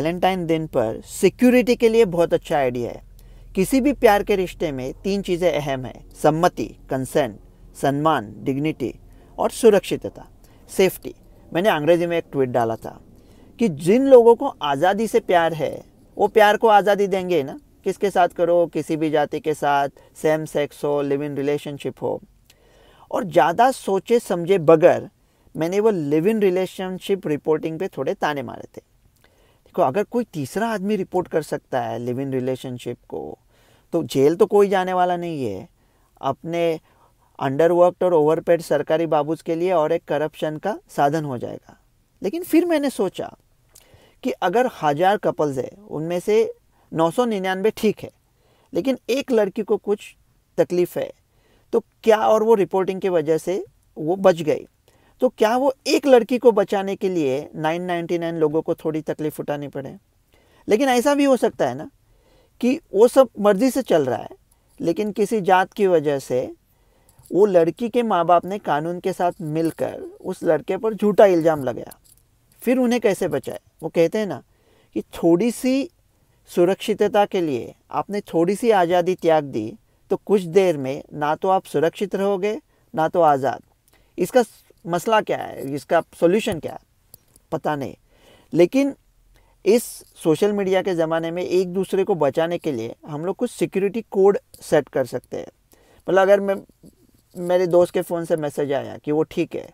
Valentine दिन पर security के लिए बहुत अच्छा आइडिया है किसी भी प्यार के रिश्ते में तीन चीज़ें अहम हैं सम्मति कंसेंट सम्मान डिग्निटी और सुरक्षितता सेफ्टी मैंने अंग्रेजी में एक ट्वीट डाला था कि जिन लोगों को आज़ादी से प्यार है वो प्यार को आज़ादी देंगे ना किसके साथ करो किसी भी जाति के साथ सेम सेक्स हो लिव इन रिलेशनशिप हो और ज़्यादा सोचे समझे बगैर मैंने वो लिव इन रिलेशनशिप रिपोर्टिंग पे थोड़े ताने मारे थे को अगर कोई तीसरा आदमी रिपोर्ट कर सकता है लिव इन रिलेशनशिप को तो जेल तो कोई जाने वाला नहीं है अपने अंडरवर्कड और ओवरपेड सरकारी बाबूज के लिए और एक करप्शन का साधन हो जाएगा लेकिन फिर मैंने सोचा कि अगर हज़ार कपल्स है उनमें से नौ 999 ठीक है लेकिन एक लड़की को कुछ तकलीफ़ है तो क्या और वो रिपोर्टिंग की वजह से वो बच गई तो क्या वो एक लड़की को बचाने के लिए 999 लोगों को थोड़ी तकलीफ उठानी पड़े लेकिन ऐसा भी हो सकता है ना कि वो सब मर्जी से चल रहा है लेकिन किसी जात की वजह से वो लड़की के माँ बाप ने कानून के साथ मिलकर उस लड़के पर झूठा इल्ज़ाम लगाया फिर उन्हें कैसे बचाए वो कहते हैं ना कि थोड़ी सी सुरक्षितता के लिए आपने थोड़ी सी आज़ादी त्याग दी तो कुछ देर में ना तो आप सुरक्षित रहोगे ना तो आज़ाद इसका मसला क्या है इसका सोल्यूशन क्या है पता नहीं लेकिन इस सोशल मीडिया के ज़माने में एक दूसरे को बचाने के लिए हम लोग कुछ सिक्योरिटी कोड सेट कर सकते हैं मतलब अगर मैं मेरे दोस्त के फ़ोन से मैसेज आया कि वो ठीक है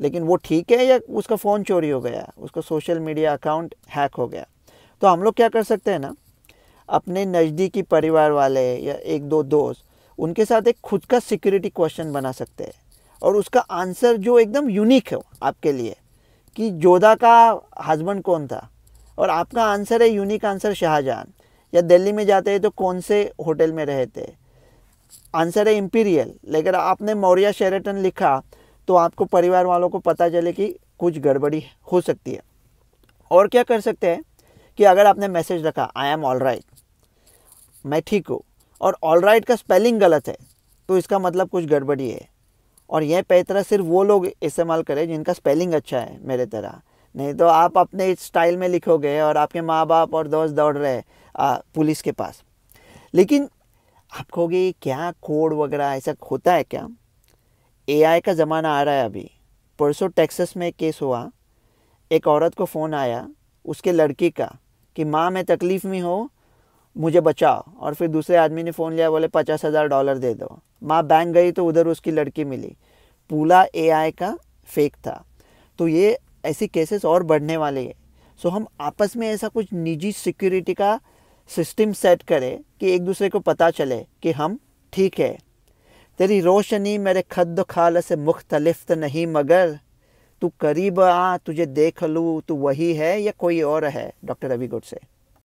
लेकिन वो ठीक है या उसका फ़ोन चोरी हो गया उसका सोशल मीडिया अकाउंट हैक हो गया तो हम लोग क्या कर सकते हैं ना अपने नज़दीकी परिवार वाले या एक दो दोस्त उनके साथ एक खुद का सिक्योरिटी क्वेश्चन बना सकते हैं और उसका आंसर जो एकदम यूनिक है आपके लिए कि जोधा का हस्बैंड कौन था और आपका आंसर है यूनिक आंसर शाहजहां या दिल्ली में जाते हैं तो कौन से होटल में रहे थे आंसर है इम्पीरियल लेकिन आपने मौर्य शेरेटन लिखा तो आपको परिवार वालों को पता चले कि कुछ गड़बड़ी हो सकती है और क्या कर सकते हैं कि अगर आपने मैसेज रखा आई एम ऑल राइट मैं ठीक हूँ और ऑल राइट right का स्पेलिंग गलत है तो इसका मतलब कुछ गड़बड़ी है और यह पैतरा सिर्फ वो लोग इस्तेमाल करें जिनका स्पेलिंग अच्छा है मेरे तरह नहीं तो आप अपने स्टाइल में लिखोगे और आपके माँ बाप और दोस्त दौड़ रहे पुलिस के पास लेकिन आप कहोगे क्या कोड वगैरह ऐसा होता है क्या ए का ज़माना आ रहा है अभी परसों टेक्सस में केस हुआ एक औरत को फ़ोन आया उसके लड़की का कि माँ मैं तकलीफ़ में हो मुझे बचाओ और फिर दूसरे आदमी ने फ़ोन लिया बोले पचास हज़ार डॉलर दे दो माँ बैंक गई तो उधर उसकी लड़की मिली पूला ए का फेक था तो ये ऐसी केसेस और बढ़ने वाले हैं सो हम आपस में ऐसा कुछ निजी सिक्योरिटी का सिस्टम सेट करें कि एक दूसरे को पता चले कि हम ठीक है तेरी रोशनी मेरे खद खाल से मुख्तलिफ नहीं मगर तू करीब आ तुझे देख लूँ तू वही है या कोई और है डॉक्टर रवि गुड से